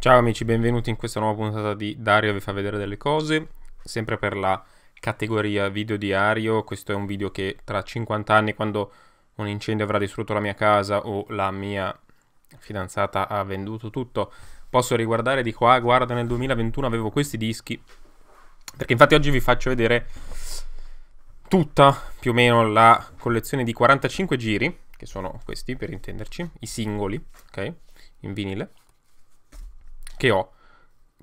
Ciao amici, benvenuti in questa nuova puntata di Dario vi fa vedere delle cose, sempre per la categoria video diario, questo è un video che tra 50 anni quando un incendio avrà distrutto la mia casa o la mia fidanzata ha venduto tutto, posso riguardare di qua, guarda nel 2021 avevo questi dischi, perché infatti oggi vi faccio vedere tutta più o meno la collezione di 45 giri, che sono questi per intenderci, i singoli, ok, in vinile che ho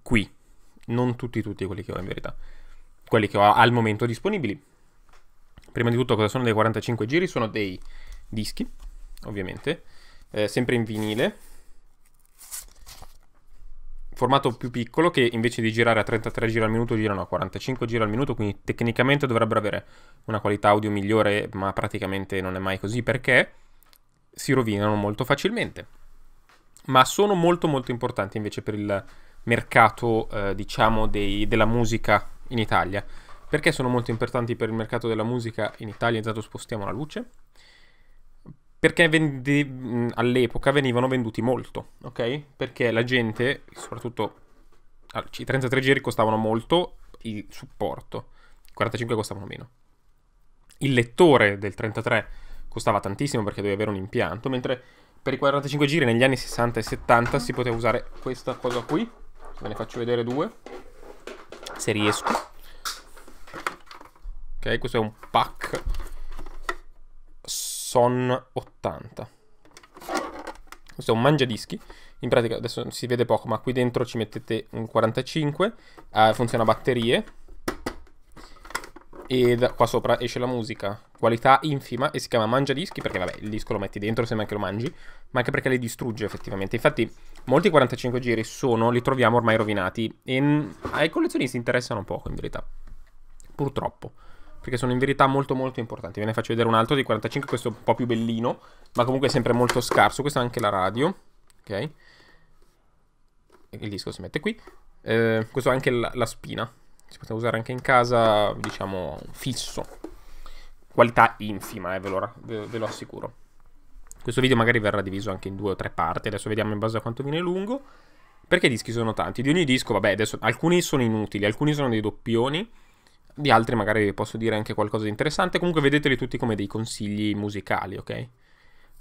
qui. Non tutti, tutti quelli che ho in verità. Quelli che ho al momento disponibili. Prima di tutto cosa sono dei 45 giri? Sono dei dischi, ovviamente, eh, sempre in vinile. Formato più piccolo che invece di girare a 33 giri al minuto girano a 45 giri al minuto, quindi tecnicamente dovrebbero avere una qualità audio migliore, ma praticamente non è mai così perché si rovinano molto facilmente ma sono molto molto importanti invece per il mercato, eh, diciamo, dei, della musica in Italia. Perché sono molto importanti per il mercato della musica in Italia? Intanto spostiamo la luce. Perché vendi, all'epoca venivano venduti molto, ok? Perché la gente, soprattutto i 33 giri costavano molto, il supporto, 45 costavano meno. Il lettore del 33 costava tantissimo perché doveva avere un impianto, mentre per i 45 giri negli anni 60 e 70 si poteva usare questa cosa qui. Ve ne faccio vedere due, se riesco. Ok, questo è un pack Son 80. Questo è un mangiadischi. In pratica adesso si vede poco, ma qui dentro ci mettete un 45. Eh, funziona a batterie e da qua sopra esce la musica. Qualità infima e si chiama Mangia Dischi perché, vabbè, il disco lo metti dentro sembra che lo mangi, ma anche perché li distrugge effettivamente. Infatti, molti 45 giri sono, li troviamo ormai rovinati. E mm, ai collezionisti interessano poco, in verità. Purtroppo. Perché sono in verità molto molto importanti. Ve ne faccio vedere un altro di 45, questo è un po' più bellino, ma comunque è sempre molto scarso. Questa è anche la radio, ok? Il disco si mette qui. Eh, questo è anche la, la spina, si poteva usare anche in casa, diciamo, fisso. Qualità infima, eh, ve, lo, ve, lo assicuro. Questo video magari verrà diviso anche in due o tre parti, adesso vediamo in base a quanto viene lungo. Perché i dischi sono tanti? Di ogni disco, vabbè, adesso alcuni sono inutili, alcuni sono dei doppioni, di altri magari posso dire anche qualcosa di interessante. Comunque vedeteli tutti come dei consigli musicali, ok?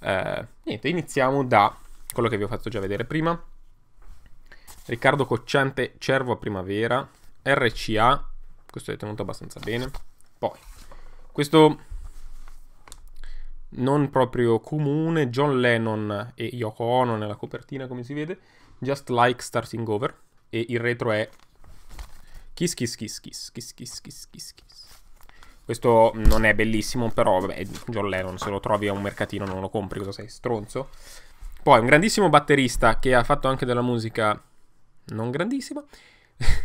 Eh, niente, iniziamo da quello che vi ho fatto già vedere prima. Riccardo Cocciante, Cervo a primavera. RCA, questo è tenuto abbastanza bene. Poi, questo non proprio comune, John Lennon e Yoko Ono nella copertina come si vede, Just Like Starting Over e il retro è Kiss Kiss Kiss Kiss Kiss Kiss Kiss Kiss Kiss. Questo non è bellissimo, però vabbè, John Lennon se lo trovi a un mercatino non lo compri, cosa sei stronzo? Poi un grandissimo batterista che ha fatto anche della musica non grandissima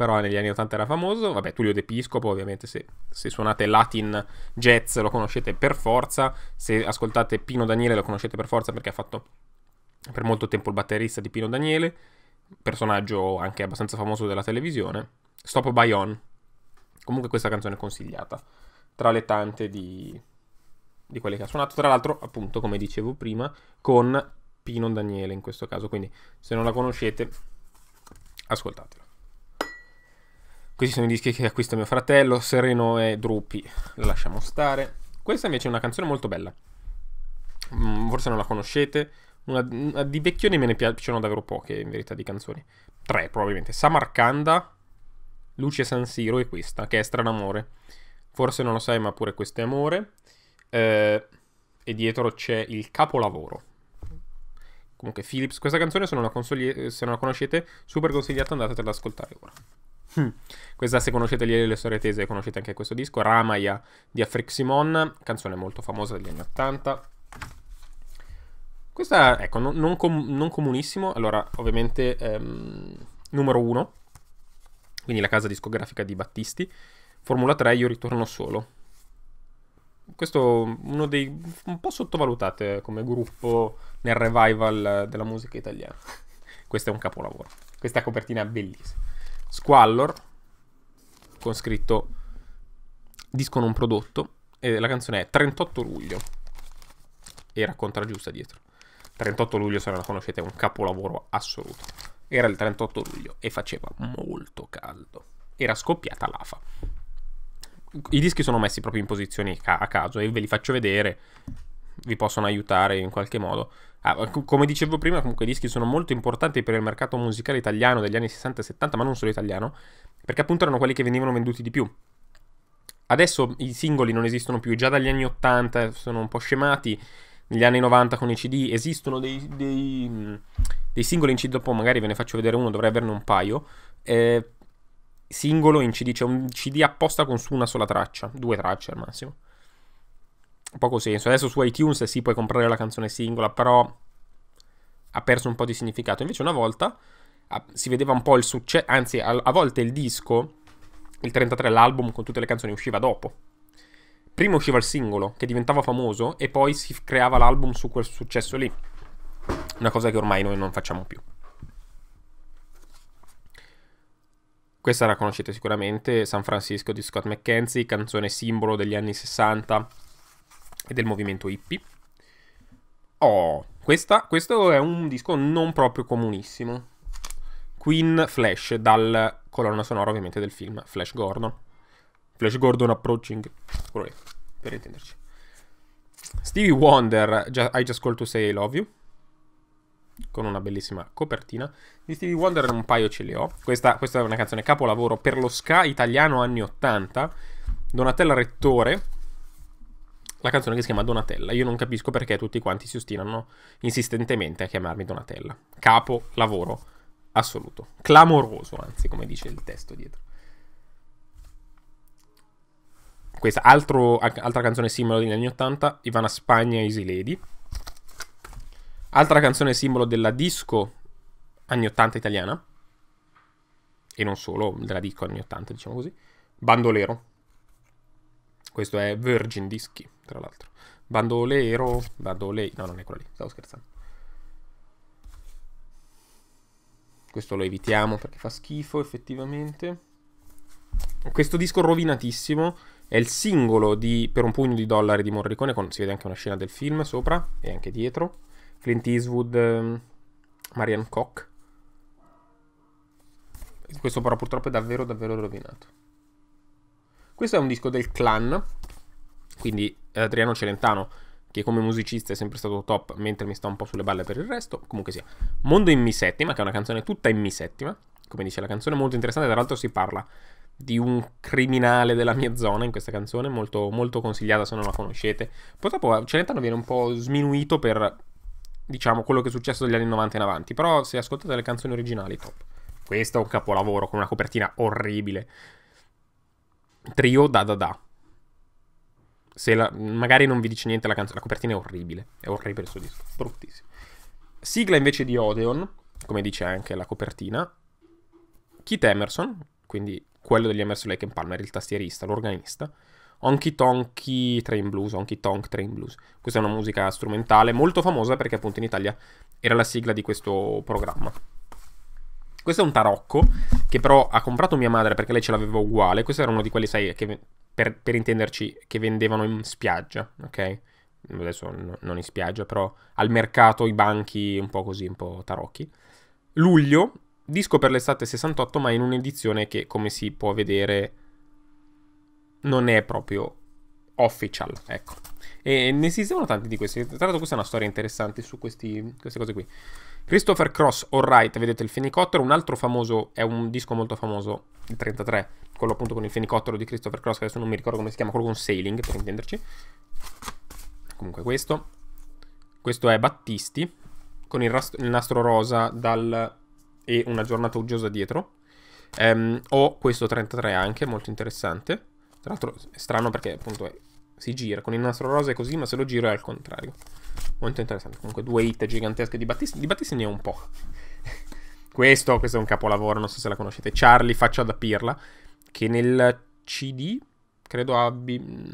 però negli anni 80 era famoso, vabbè Tullio De Piscopo ovviamente se, se, suonate Latin Jazz lo conoscete per forza, se ascoltate Pino Daniele lo conoscete per forza perché ha fatto per molto tempo il batterista di Pino Daniele, personaggio anche abbastanza famoso della televisione, Stop By On, comunque questa canzone è consigliata tra le tante di, di quelle che ha suonato, tra l'altro appunto come dicevo prima con Pino Daniele in questo caso, quindi se non la conoscete ascoltatela. Questi sono i dischi che acquista mio fratello, Sereno e Drupi, la lasciamo stare. Questa invece è una canzone molto bella, mm, forse non la conoscete, una, una, di vecchioni me ne piacciono davvero poche in verità di canzoni. Tre probabilmente, Samarcanda, Luce San Siro e questa, che è Strano Amore. Forse non lo sai, ma pure questo è amore. Eh, e dietro c'è il capolavoro. Comunque, Philips, questa canzone, se non la, se non la conoscete, super consigliata, andatela ad ascoltare ora. Hmm. Questa, se conoscete le storie tese, conoscete anche questo disco. Ramaya di Afrik Simon, canzone molto famosa degli anni 80. Questa, ecco, non, non, com non comunissimo. Allora, ovviamente, ehm, numero 1, quindi la casa discografica di Battisti. Formula 3, io ritorno solo. Questo uno dei un po' sottovalutate come gruppo nel revival della musica italiana. Questo è un capolavoro. Questa copertina è bellissima. Squallor con scritto disco non prodotto e la canzone è 38 luglio e racconta la giusta dietro 38 luglio se non la conoscete è un capolavoro assoluto era il 38 luglio e faceva molto caldo era scoppiata l'afa i dischi sono messi proprio in posizioni a caso e ve li faccio vedere vi possono aiutare in qualche modo. Ah, come dicevo prima, comunque i dischi sono molto importanti per il mercato musicale italiano degli anni 60 e 70, ma non solo italiano, perché appunto erano quelli che venivano venduti di più. Adesso i singoli non esistono più, già dagli anni 80 sono un po' scemati, negli anni 90 con i CD esistono dei, dei, dei singoli in CD, dopo magari ve ne faccio vedere uno, dovrei averne un paio. Eh, singolo in CD, c'è cioè un CD apposta con su una sola traccia, due tracce al massimo poco senso. Adesso su iTunes sì, puoi comprare la canzone singola, però ha perso un po' di significato. Invece una volta a, si vedeva un po' il successo, anzi a, a, volte il disco, il 33, l'album con tutte le canzoni usciva dopo. Prima usciva il singolo che diventava famoso e poi si creava l'album su quel successo lì. Una cosa che ormai noi non facciamo più. Questa la conoscete sicuramente, San Francisco di Scott McKenzie, canzone simbolo degli anni 60 e del movimento hippie. Oh, questa, questo è un disco non proprio comunissimo. Queen Flash, dal colonna sonora ovviamente del film Flash Gordon. Flash Gordon Approaching, per intenderci. Stevie Wonder, I Just Call to Say I Love You, con una bellissima copertina. Di Stevie Wonder un paio ce li ho. Questa, questa è una canzone capolavoro per lo ska italiano anni 80. Donatella Rettore, la canzone che si chiama Donatella. Io non capisco perché tutti quanti si ostinano insistentemente a chiamarmi Donatella. Capo lavoro assoluto. Clamoroso, anzi, come dice il testo dietro. Questa altro, altra canzone simbolo degli anni 80, Ivana Spagna e Easy Lady. Altra canzone simbolo della disco anni 80 italiana. E non solo, della disco anni 80, diciamo così. Bandolero, questo è Virgin Dischi, tra l'altro. Bandolero, bandolei, no non è quello lì, stavo scherzando. Questo lo evitiamo perché fa schifo effettivamente. Questo disco rovinatissimo è il singolo di Per un pugno di dollari di Morricone, con, si vede anche una scena del film sopra e anche dietro. Clint Eastwood, ehm, Marianne Koch. Questo però purtroppo è davvero davvero rovinato. Questo è un disco del clan, quindi eh, Adriano Celentano, che come musicista è sempre stato top, mentre mi sta un po' sulle balle per il resto. Comunque sia, Mondo in Mi settima, che è una canzone tutta in Mi settima, come dice la canzone, molto interessante. Tra l'altro si parla di un criminale della mia zona in questa canzone, molto, molto consigliata se non la conoscete. Purtroppo eh, Celentano viene un po' sminuito per, diciamo, quello che è successo dagli anni 90 in avanti, però se ascoltate le canzoni originali, top. Questo è un capolavoro con una copertina orribile Trio da da da. Se la, magari non vi dice niente la canzone. La copertina è orribile. È orribile questo disco. Bruttissimo. Sigla invece di Odeon, come dice anche la copertina. Keith Emerson, quindi quello degli Emerson Lake and Palmer, il tastierista, l'organista. Honky Tonky Train Blues, Honky Tonk Train Blues. Questa è una musica strumentale molto famosa perché appunto in Italia era la sigla di questo programma. Questo è un tarocco che però ha comprato mia madre perché lei ce l'aveva uguale. Questo era uno di quelli, sai, che, per, per intenderci, che vendevano in spiaggia, ok? Adesso no, non in spiaggia, però al mercato i banchi un po' così, un po' tarocchi. Luglio, disco per l'estate 68, ma in un'edizione che, come si può vedere, non è proprio official, ecco. E ne esistevano tanti di questi. Tra l'altro questa è una storia interessante su questi, queste cose qui. Christopher Cross, Alright, vedete il fenicottero, un altro famoso, è un disco molto famoso, il 33, quello appunto con il fenicottero di Christopher Cross, che adesso non mi ricordo come si chiama, quello con Sailing, per intenderci. Comunque questo. Questo è Battisti, con il, il nastro rosa dal... e una giornata uggiosa dietro. Um, ho questo 33 anche, molto interessante. Tra l'altro è strano perché appunto è si gira con il nastro rosa è così, ma se lo giro è al contrario. Molto interessante. Comunque, due hit gigantesche di Battisti Di Battistini è un po'. questo, questo è un capolavoro, non so se la conoscete. Charlie, faccia da pirla, che nel CD, credo abbia mm,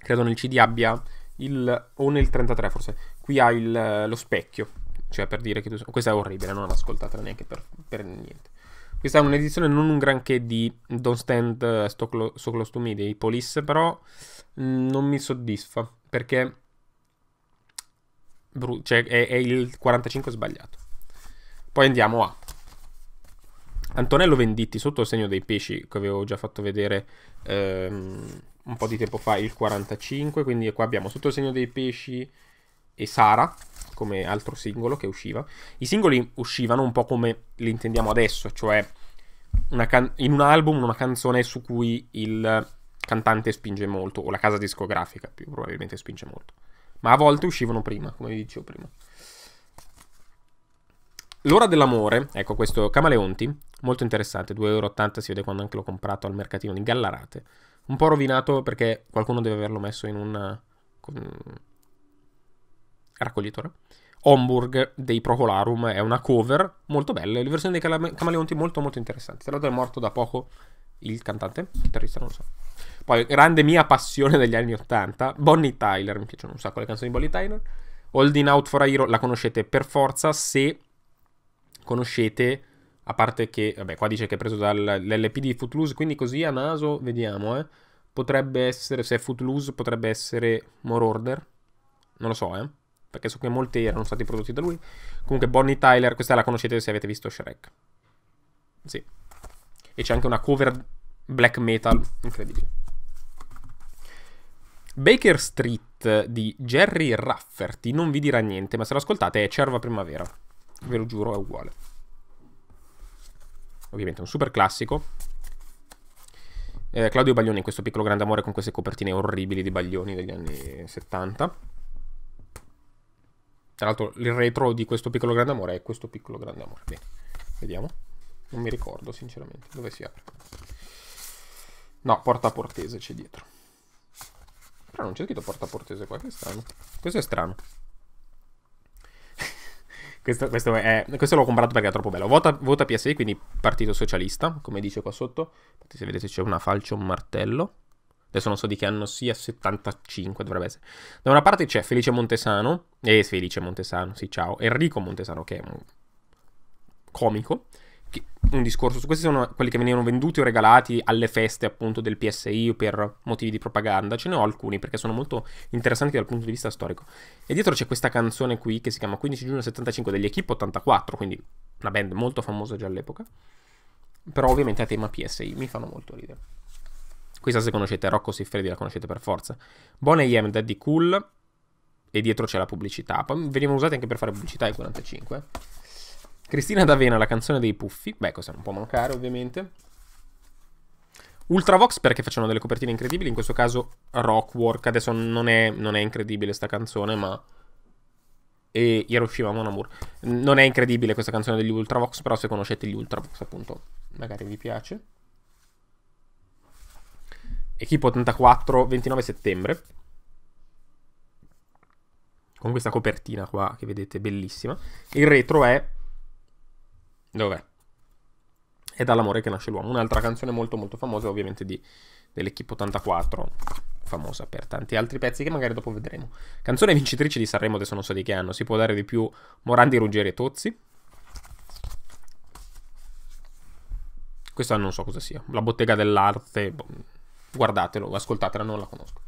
Credo nel CD abbia il... o nel 33 forse. Qui ha il, lo specchio. Cioè, per dire che tu... Questa è orribile, non l'ascoltatela neanche per, per niente. Questa è un'edizione non un granché di Don't Stand So Close to Me dei Police, però non mi soddisfa perché bru- cioè è, è, il 45 sbagliato. Poi andiamo a Antonello Venditti sotto il segno dei pesci che avevo già fatto vedere ehm, un po' di tempo fa il 45, quindi qua abbiamo sotto il segno dei pesci e Sara come altro singolo che usciva. I singoli uscivano un po' come li intendiamo adesso, cioè una can- in un album una canzone su cui il cantante spinge molto, o la casa discografica più probabilmente spinge molto. Ma a volte uscivano prima, come vi dicevo prima. L'ora dell'amore, ecco questo Camaleonti, molto interessante, 2,80 euro, si vede quando anche l'ho comprato al mercatino di Gallarate. Un po' rovinato perché qualcuno deve averlo messo in un eh, raccoglitore. Homburg dei Procolarum è una cover molto bella, le versioni dei Camaleonti molto molto interessanti. Tra l'altro è morto da poco il cantante, il chitarrista, non lo so. Poi, grande mia passione degli anni 80, Bonnie Tyler, mi piacciono un sacco le canzoni di Bonnie Tyler. Holding Out for a Hero la conoscete per forza se conoscete, a parte che, vabbè, qua dice che è preso dall'LP di Footloose, quindi così a naso, vediamo, eh. Potrebbe essere, se è Footloose, potrebbe essere More Order. Non lo so, eh. Perché so che molti erano stati prodotti da lui. Comunque, Bonnie Tyler, questa la conoscete se avete visto Shrek. Sì. E c'è anche una cover black metal incredibile. Baker Street di Jerry Rafferty non vi dirà niente, ma se lo ascoltate è Cerva Primavera. Ve lo giuro, è uguale. Ovviamente un super classico. Eh, Claudio Baglioni in questo piccolo grande amore con queste copertine orribili di Baglioni degli anni 70. Tra l'altro il retro di questo piccolo grande amore è questo piccolo grande amore. Bene, vediamo. Non mi ricordo sinceramente dove si apre. No, porta portese c'è dietro. Però non c'è scritto porta portese qua, che strano. Questo è strano. questo, questo, è, questo l'ho comprato perché è troppo bello. Vota, vota PSI, quindi Partito Socialista, come dice qua sotto. Infatti se vedete c'è una falce o un martello. Adesso non so di che anno sia, 75 dovrebbe essere. Da una parte c'è Felice Montesano. Eh, Felice Montesano, sì, ciao. Enrico Montesano, che è un comico un discorso su questi sono quelli che venivano venduti o regalati alle feste appunto del PSI per motivi di propaganda. Ce ne ho alcuni perché sono molto interessanti dal punto di vista storico. E dietro c'è questa canzone qui che si chiama 15 giugno 75 degli Equip 84, quindi una band molto famosa già all'epoca. Però ovviamente a tema PSI, mi fanno molto ridere. Questa se conoscete Rocco Siffredi la conoscete per forza. Bon AM Daddy Cool e dietro c'è la pubblicità. Poi venivano usate anche per fare pubblicità ai 45. Cristina D'Avena, la canzone dei puffi. Beh, cosa non può mancare, ovviamente. Ultravox perché facevano delle copertine incredibili, in questo caso Rockwork, adesso non è, non è incredibile sta canzone, ma... E Hiroshima Mon Amour. Non è incredibile questa canzone degli Ultravox, però se conoscete gli Ultravox appunto magari vi piace. Equipo 84, 29 settembre. Con questa copertina qua che vedete, bellissima. Il retro è Dov'è? È dall'amore che nasce l'uomo. Un'altra canzone molto molto famosa, ovviamente, di, dell'Equipe 84, famosa per tanti altri pezzi che magari dopo vedremo. Canzone vincitrice di Sanremo, adesso non so di che anno, si può dare di più Morandi, Ruggeri e Tozzi. Questa non so cosa sia. La bottega dell'arte, boh, guardatelo, ascoltatela, non la conosco.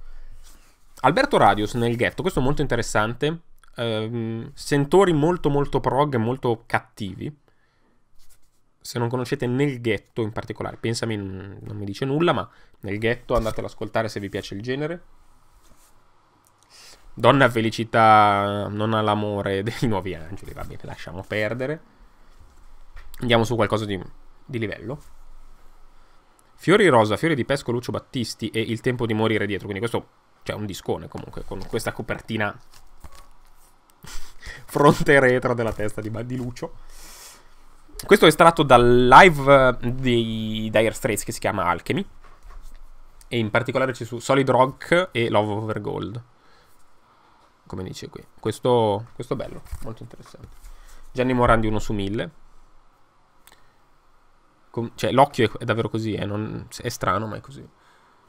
Alberto Radius nel ghetto, questo è molto interessante. Ehm, sentori molto molto prog, e molto cattivi se non conoscete Nel Ghetto in particolare, pensami, non mi dice nulla, ma Nel Ghetto andate ad ascoltare se vi piace il genere. Donna felicità non ha l'amore dei nuovi angeli, va bene, lasciamo perdere. Andiamo su qualcosa di, di livello. Fiori rosa, fiori di pesco Lucio Battisti e Il tempo di morire dietro, quindi questo c'è cioè, un discone comunque con questa copertina fronte e retro della testa di, di Lucio. Questo è estratto dal live eh, di Dire Straits che si chiama Alchemy. E in particolare ci sono Solid Rock e Love Over Gold. Come dice qui. Questo, questo è bello, molto interessante. Gianni Morandi 1 su 1000. Com- cioè, l'occhio è, è davvero così, eh? non, è strano, ma è così.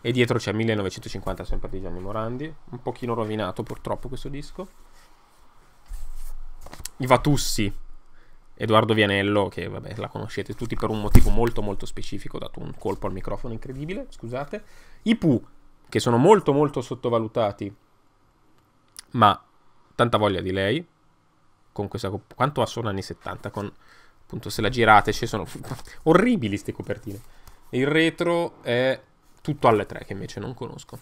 E dietro c'è 1950 sempre di Gianni Morandi. Un pochino rovinato purtroppo questo disco. I Vatussi Edoardo Vianello, che vabbè la conoscete tutti per un motivo molto molto specifico, ho dato un colpo al microfono incredibile, scusate. I Pooh, che sono molto molto sottovalutati, ma tanta voglia di lei, con questa... quanto ha sono anni 70, con... appunto se la girate, ci sono orribili queste copertine. Il retro è tutto alle tre, che invece non conosco.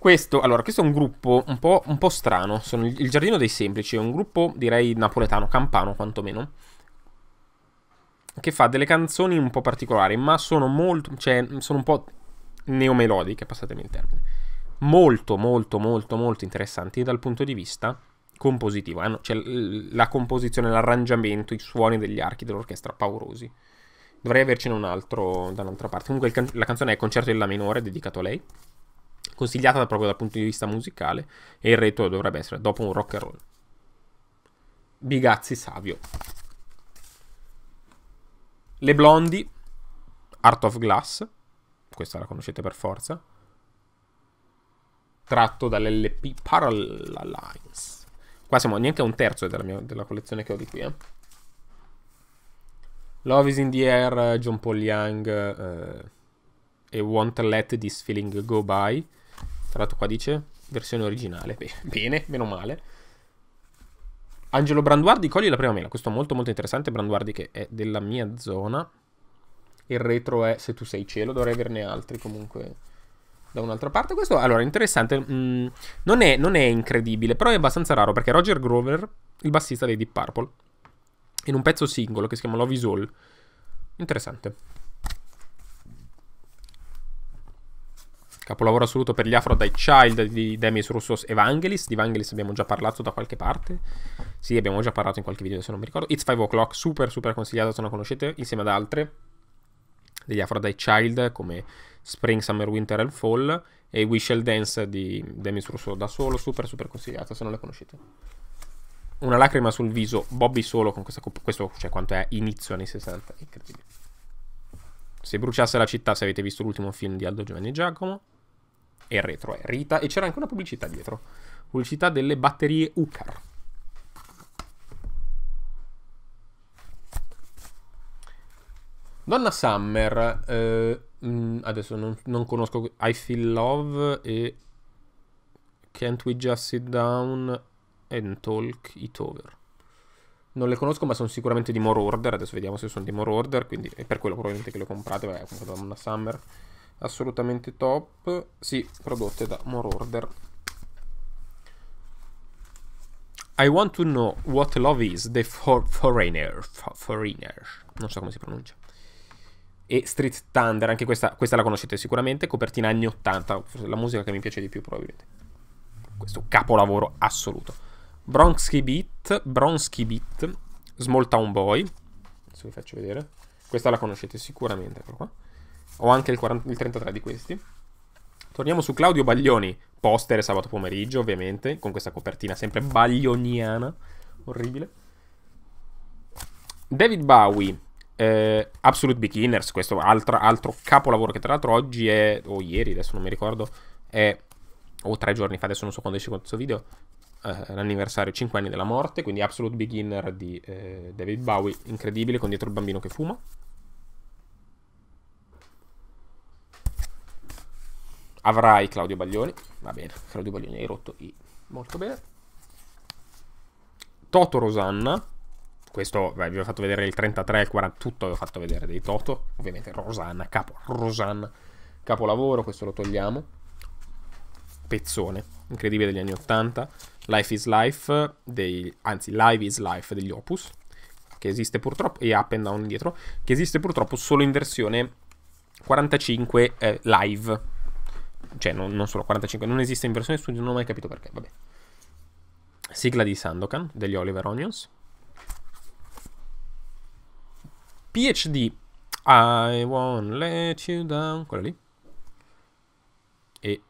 Questo, allora, questo è un gruppo un po', un po strano, sono il, il Giardino dei Semplici, è un gruppo direi napoletano, campano quantomeno, che fa delle canzoni un po' particolari, ma sono molto, cioè, sono un po' neomelodiche, passatemi il termine, molto, molto, molto, molto interessanti dal punto di vista compositivo, eh? cioè la composizione, l'arrangiamento, i suoni degli archi dell'orchestra, paurosi. Dovrei avercene un altro da un'altra parte. Comunque can la canzone è Concerto in La minore, dedicato a lei consigliata proprio dal punto di vista musicale e il retro dovrebbe essere dopo un rock and roll. Bigazzi Savio. Le Blondi, Art of Glass, questa la conoscete per forza, tratto dall'LP Parallel Lines. Qua siamo neanche a un terzo della, mia, della collezione che ho di qui. Eh. Love is in the air, John Paul Young eh, e Won't Let This Feeling Go By tra l'altro qua dice versione originale. bene, meno male. Angelo Branduardi, cogli la prima mela. Questo è molto molto interessante. Branduardi che è della mia zona. Il retro è se tu sei cielo. Dovrei averne altri comunque da un'altra parte. Questo, allora, interessante. Mm, non, è, non è incredibile, però è abbastanza raro perché Roger Grover, il bassista dei Deep Purple, in un pezzo singolo che si chiama Love Is All. Interessante. Capolavoro assoluto per gli Afro Aphrodite Child di Demis Russos Evangelis. Di Evangelis abbiamo già parlato da qualche parte. Sì, abbiamo già parlato in qualche video, se non mi ricordo. It's 5 O'Clock, super super consigliato se non conoscete, insieme ad altre. Degli Afro Aphrodite Child come Spring, Summer, Winter and Fall. E We Shall Dance di Demis Russo da solo, super super consigliato se non le conoscete. Una lacrima sul viso, Bobby solo con questa... coppa. Questo, cioè, quanto è inizio anni 60, incredibile. Se bruciasse la città, se avete visto l'ultimo film di Aldo Giovanni Giacomo e retro è eh, Rita e c'era anche una pubblicità dietro, pubblicità delle batterie Ucar. Donna Summer, eh, mm, adesso non, non, conosco I Feel Love e Can't We Just Sit Down and Talk It Over. Non le conosco, ma sono sicuramente di More Order. Adesso vediamo se sono di More Order. Quindi è per quello probabilmente che le comprate. Vabbè, comunque Donna Summer assolutamente top. Sì, prodotte da More Order. I want to know what love is the for foreigner. For foreigner. Non so come si pronuncia. E Street Thunder, anche questa, questa la conoscete sicuramente. Copertina anni 80, la musica che mi piace di più probabilmente. Questo capolavoro assoluto. Bronsky Beat, Bronsky Beat, Small Town Boy. Adesso vi faccio vedere. Questa la conoscete sicuramente, ecco qua. Ho anche il, 40, il 33 di questi. Torniamo su Claudio Baglioni, poster sabato pomeriggio ovviamente, con questa copertina sempre baglioniana, orribile. David Bowie, eh, Absolute Beginners, questo altra, altro capolavoro che tra l'altro oggi è, o ieri adesso non mi ricordo, è, o tre giorni fa, adesso non so quando esce questo video, eh, l'anniversario 5 anni della morte, quindi Absolute Beginner di eh, David Bowie, incredibile, con dietro il bambino che fuma. avrai Claudio Baglioni, va bene, Claudio Baglioni hai rotto i molto bene. Toto Rosanna, questo beh, vi ho fatto vedere il 33, il 40, tutto vi ho fatto vedere dei Toto, ovviamente Rosanna, capo, Rosanna, capolavoro, questo lo togliamo. Pezzone, incredibile degli anni 80, Life is Life, dei, anzi Live is Life degli Opus, che esiste purtroppo, e Up and Down dietro, che esiste purtroppo solo in versione 45 eh, live, cioè non, non solo 45, non esiste in versione studio, non ho mai capito perché, vabbè. Sigla di Sandokan, degli Oliver Onions. PhD, I won't let you down, quello lì. E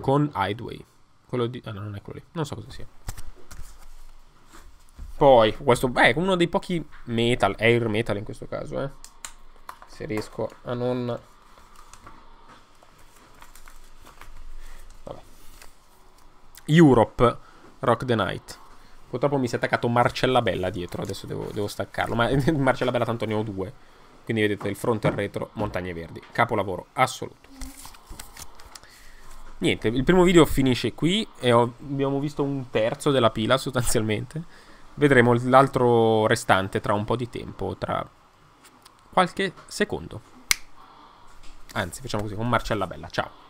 con Hideway, quello di... Ah no, non è quello lì, non so cosa sia. Poi, questo beh, è uno dei pochi metal, air metal in questo caso, eh. Se riesco a non Europe Rock the Night. Purtroppo mi si è attaccato Marcella Bella dietro, adesso devo, devo staccarlo. Ma Marcella Bella tanto ne ho due. Quindi vedete il fronte e il retro, montagne verdi. Capolavoro assoluto. Niente, il primo video finisce qui e ho, abbiamo visto un terzo della pila sostanzialmente. Vedremo l'altro restante tra un po' di tempo, tra qualche secondo. Anzi, facciamo così con Marcella Bella. Ciao.